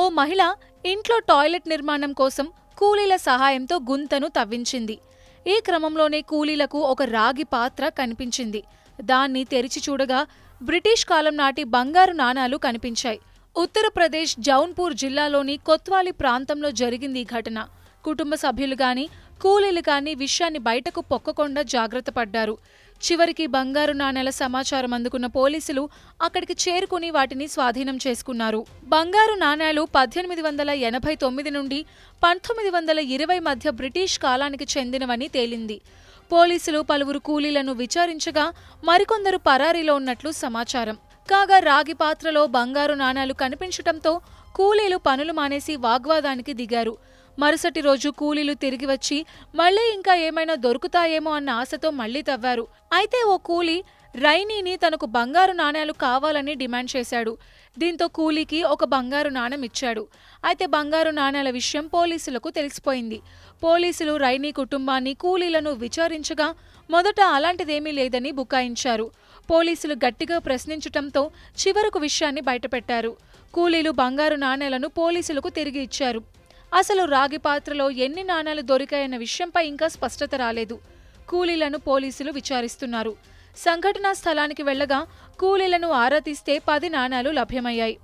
ఓ మహిళ ఇంట్లో టాయిలెట్ నిర్మాణం కోసం కూలీల సహాయంతో గుంతను తవ్వించింది ఈ క్రమంలోనే కూలీలకు ఒక రాగి పాత్ర కనిపించింది దాన్ని తెరిచి చూడగా బ్రిటిష్ కాలం నాటి బంగారు నాణాలు కనిపించాయి ఉత్తరప్రదేశ్ జౌన్పూర్ జిల్లాలోని కొత్వాలి ప్రాంతంలో జరిగింది ఈ ఘటన కుటుంబ సభ్యులు కానీ కూలీలు కానీ విషయాన్ని బయటకు పొక్కకుండా జాగ్రత్త పడ్డారు చివరికి బంగారు నాణేల సమాచారం అందుకున్న పోలీసులు అక్కడికి చేరుకుని వాటిని స్వాధీనం చేసుకున్నారు బంగారు నాణేలు పద్దెనిమిది వందల ఎనభై తొమ్మిది నుండి పంతొమ్మిది వందల ఇరవై మధ్య బ్రిటిష్ కాలానికి చెందినవని తేలింది పోలీసులు పలువురు కూలీలను విచారించగా మరికొందరు పరారీలో ఉన్నట్లు సమాచారం కాగా రాగి పాత్రలో బంగారు నాణేలు కనిపించటంతో కూలీలు పనులు మానేసి వాగ్వాదానికి దిగారు మరుసటి రోజు కూలీలు తిరిగి వచ్చి మళ్ళీ ఇంకా ఏమైనా దొరుకుతాయేమో అన్న ఆశతో మళ్లీ తవ్వారు అయితే ఓ కూలీ రైనీని తనకు బంగారు నాణేలు కావాలని డిమాండ్ చేశాడు దీంతో కూలీకి ఒక బంగారు నాణెం ఇచ్చాడు అయితే బంగారు నాణేల విషయం పోలీసులకు తెలిసిపోయింది పోలీసులు రైనీ కుటుంబాన్ని కూలీలను విచారించగా మొదట అలాంటిదేమీ లేదని బుకాయించారు పోలీసులు గట్టిగా ప్రశ్నించటంతో చివరకు విషయాన్ని బయటపెట్టారు కూలీలు బంగారు నాణేలను పోలీసులకు తిరిగి ఇచ్చారు అసలు రాగి పాత్రలో ఎన్ని నాణాలు దొరికాయన్న విషయంపై ఇంకా స్పష్టత రాలేదు కూలీలను పోలీసులు విచారిస్తున్నారు సంఘటనా స్థలానికి వెళ్లగా కూలీలను ఆరా తీస్తే పది నాణాలు లభ్యమయ్యాయి